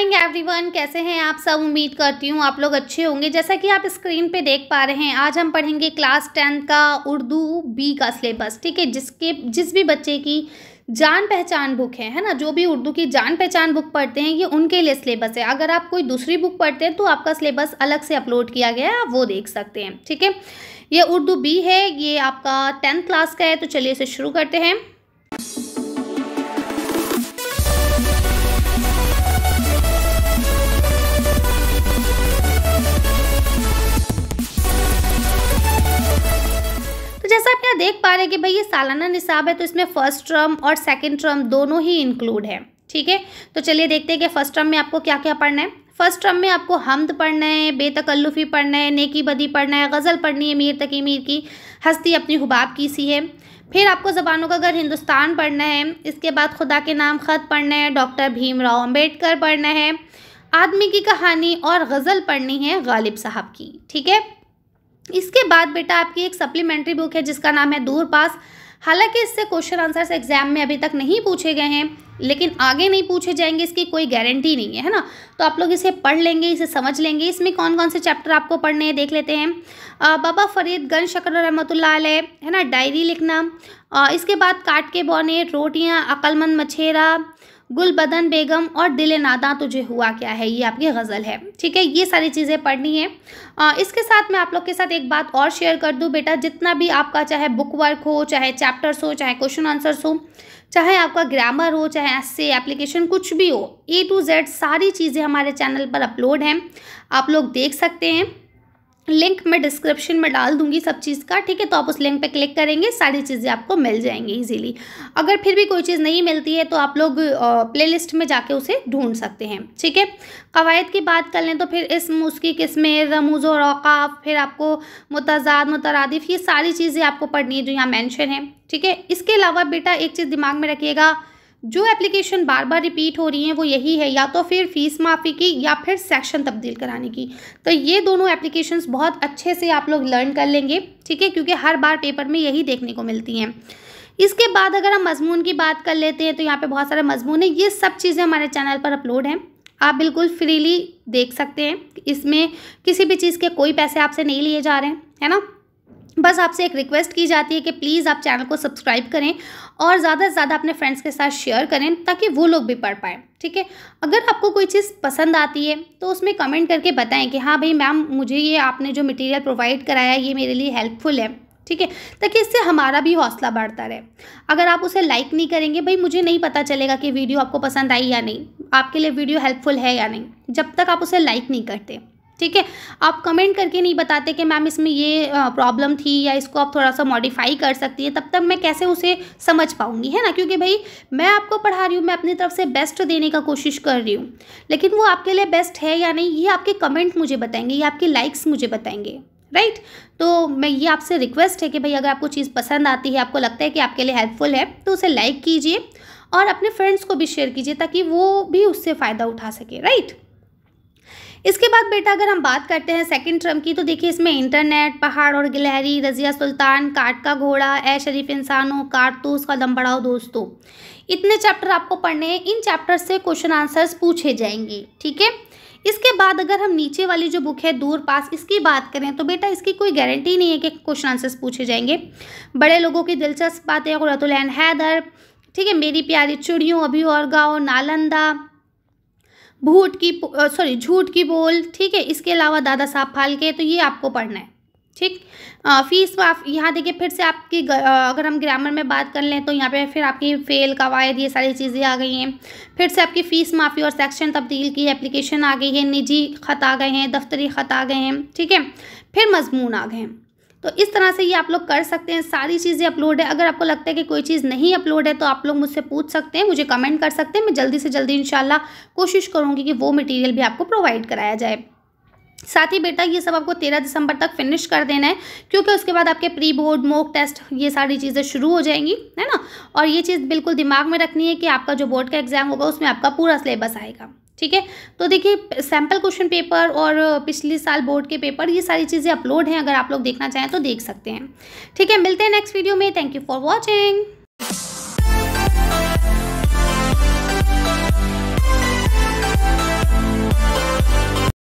Every one कैसे हैं आप सब उम्मीद करती हूँ आप लोग अच्छे होंगे जैसा कि आप स्क्रीन पे देख पा रहे हैं आज हम पढ़ेंगे क्लास टेंथ का उर्दू बी का सिलेबस ठीक है जिसके जिस भी बच्चे की जान पहचान बुक है है ना जो भी उर्दू की जान पहचान बुक पढ़ते हैं ये उनके लिए सिलेबस है अगर आप कोई दूसरी बुक पढ़ते हैं तो आपका सिलेबस अलग से अपलोड किया गया है आप वो देख सकते हैं ठीक है ये उर्दू बी है ये आपका टेंथ क्लास का है तो चलिए इसे शुरू करते हैं दोस्तों आप यहाँ देख पा रहे हैं कि भाई ये सालाना निसाब है तो इसमें फर्स्ट टर्म और सेकेंड टर्म दोनों ही इंक्लूड है ठीक है तो चलिए देखते हैं कि फर्स्ट टर्म में आपको क्या क्या पढ़ना है फर्स्ट टर्म में आपको हमद पढ़ना है बेतकल्लुफ़ी पढ़ना है नेकी बदी पढ़ना है गज़ल पढ़नी है मीर तकी मीर की हस्ती अपनी हुबाब की सी है फिर आपको ज़बानों का घर हिंदुस्तान पढ़ना है इसके बाद खुदा के नाम ख़त पढ़ना है डॉक्टर भीमराव अम्बेडकर पढ़ना है आदमी की कहानी और गज़ल पढ़नी है गालिब साहब की ठीक है इसके बाद बेटा आपकी एक सप्लीमेंट्री बुक है जिसका नाम है दूर पास हालांकि इससे क्वेश्चन आंसर एग्जाम में अभी तक नहीं पूछे गए हैं लेकिन आगे नहीं पूछे जाएंगे इसकी कोई गारंटी नहीं है है ना तो आप लोग इसे पढ़ लेंगे इसे समझ लेंगे इसमें कौन कौन से चैप्टर आपको पढ़ने हैं देख लेते हैं आ, बाबा फरीद गन शकर रहमतुल्ला है ना डायरी लिखना आ, इसके बाद काट के बौने रोटियाँ अक्लमंद मछेरा गुलबदन बेगम और दिल नादा तुझे हुआ क्या है ये आपकी गज़ल है ठीक है ये सारी चीज़ें पढ़नी है आ, इसके साथ मैं आप लोग के साथ एक बात और शेयर कर दूँ बेटा जितना भी आपका चाहे बुक वर्क हो चाहे चैप्टर्स हो चाहे क्वेश्चन आंसर्स हो चाहे आपका ग्रामर हो चाहे ऐसे एप्लीकेशन कुछ भी हो ए टू जेड सारी चीज़ें हमारे चैनल पर अपलोड हैं आप लोग देख सकते हैं लिंक मैं डिस्क्रिप्शन में डाल दूंगी सब चीज़ का ठीक है तो आप उस लिंक पे क्लिक करेंगे सारी चीज़ें आपको मिल जाएंगी इजीली अगर फिर भी कोई चीज़ नहीं मिलती है तो आप लोग प्लेलिस्ट में जाके उसे ढूंढ सकते हैं ठीक है कवायद की बात कर लें तो फिर इसम उसकी किस्में रमूज़ और अवकाफ़ फिर आपको मुतजाद मुतरदफ़ ये सारी चीज़ें आपको पढ़नी है जो यहाँ मैंशन है ठीक है इसके अलावा बेटा एक चीज़ दिमाग में रखिएगा जो एप्लीकेशन बार बार रिपीट हो रही हैं वो यही है या तो फिर फीस माफ़ी की या फिर सेक्शन तब्दील कराने की तो ये दोनों एप्लीकेशंस बहुत अच्छे से आप लोग लर्न कर लेंगे ठीक है क्योंकि हर बार पेपर में यही देखने को मिलती हैं इसके बाद अगर हम मजमून की बात कर लेते हैं तो यहाँ पर बहुत सारे मजमून है ये सब चीज़ें हमारे चैनल पर अपलोड हैं आप बिल्कुल फ्रीली देख सकते हैं इसमें किसी भी चीज़ के कोई पैसे आपसे नहीं लिए जा रहे हैं है ना बस आपसे एक रिक्वेस्ट की जाती है कि प्लीज़ आप चैनल को सब्सक्राइब करें और ज़्यादा से ज़्यादा अपने फ्रेंड्स के साथ शेयर करें ताकि वो लोग भी पढ़ पाएँ ठीक है अगर आपको कोई चीज़ पसंद आती है तो उसमें कमेंट करके बताएं कि हाँ भाई मैम मुझे ये आपने जो मटेरियल प्रोवाइड कराया ये मेरे लिए हेल्पफुल है ठीक है ताकि इससे हमारा भी हौसला बढ़ता रहे अगर आप उसे लाइक नहीं करेंगे भाई मुझे नहीं पता चलेगा कि वीडियो आपको पसंद आई या नहीं आपके लिए वीडियो हेल्पफुल है या नहीं जब तक आप उसे लाइक नहीं करते ठीक है आप कमेंट करके नहीं बताते कि मैम इसमें ये प्रॉब्लम थी या इसको आप थोड़ा सा मॉडिफाई कर सकती है तब तक मैं कैसे उसे समझ पाऊँगी है ना क्योंकि भाई मैं आपको पढ़ा रही हूँ मैं अपनी तरफ से बेस्ट देने का कोशिश कर रही हूँ लेकिन वो आपके लिए बेस्ट है या नहीं ये आपके कमेंट मुझे बताएंगे ये आपके लाइक्स मुझे बताएंगे राइट right? तो मैं ये आपसे रिक्वेस्ट है कि भाई अगर आपको चीज़ पसंद आती है आपको लगता है कि आपके लिए हेल्पफुल है तो उसे लाइक कीजिए और अपने फ्रेंड्स को भी शेयर कीजिए ताकि वो भी उससे फ़ायदा उठा सके राइट right? इसके बाद बेटा अगर हम बात करते हैं सेकेंड ट्रम की तो देखिए इसमें इंटरनेट पहाड़ और गिलहरी रजिया सुल्तान काट का घोड़ा ए शरीफ इंसानों कारतूस कदम बढ़ाओ दोस्तों इतने चैप्टर आपको पढ़ने हैं इन चैप्टर से क्वेश्चन आंसर्स पूछे जाएंगे ठीक है इसके बाद अगर हम नीचे वाली जो बुक है दूर पास इसकी बात करें तो बेटा इसकी कोई गारंटी नहीं है कि क्वेश्चन आंसर्स पूछे जाएंगे बड़े लोगों की दिलचस्प बातें गुरतुलैन हैदर ठीक है मेरी प्यारी चुड़ियों अभी और गाँव नालंदा भूट की सॉरी झूठ की बोल ठीक है इसके अलावा दादा साहब फालके तो ये आपको पढ़ना है ठीक फीस माफ यहाँ देखिए फिर से आपकी अगर हम ग्रामर में बात कर लें तो यहाँ पे फिर आपकी फेल कवायद ये सारी चीज़ें आ गई हैं फिर से आपकी फ़ीस माफ़ी और सेक्शन तब्दील की एप्लीकेशन आ गई है निजी ख़त आ गए हैं दफ्तरी ख़त आ गए हैं ठीक है फिर मजमून आ गए हैं तो इस तरह से ये आप लोग कर सकते हैं सारी चीज़ें अपलोड है अगर आपको लगता है कि कोई चीज़ नहीं अपलोड है तो आप लोग मुझसे पूछ सकते हैं मुझे कमेंट कर सकते हैं मैं जल्दी से जल्दी इन कोशिश करूँगी कि वो मटेरियल भी आपको प्रोवाइड कराया जाए साथ ही बेटा ये सब आपको तेरह दिसंबर तक फिनिश कर देना है क्योंकि उसके बाद आपके प्री बोर्ड मोक टेस्ट ये सारी चीज़ें शुरू हो जाएंगी है ना और ये चीज़ बिल्कुल दिमाग में रखनी है कि आपका जो बोर्ड का एग्ज़ाम होगा उसमें आपका पूरा सिलेबस आएगा ठीक है तो देखिए सैम्पल क्वेश्चन पेपर और पिछले साल बोर्ड के पेपर ये सारी चीज़ें अपलोड हैं अगर आप लोग देखना चाहें तो देख सकते हैं ठीक है मिलते हैं नेक्स्ट वीडियो में थैंक यू फॉर वॉचिंग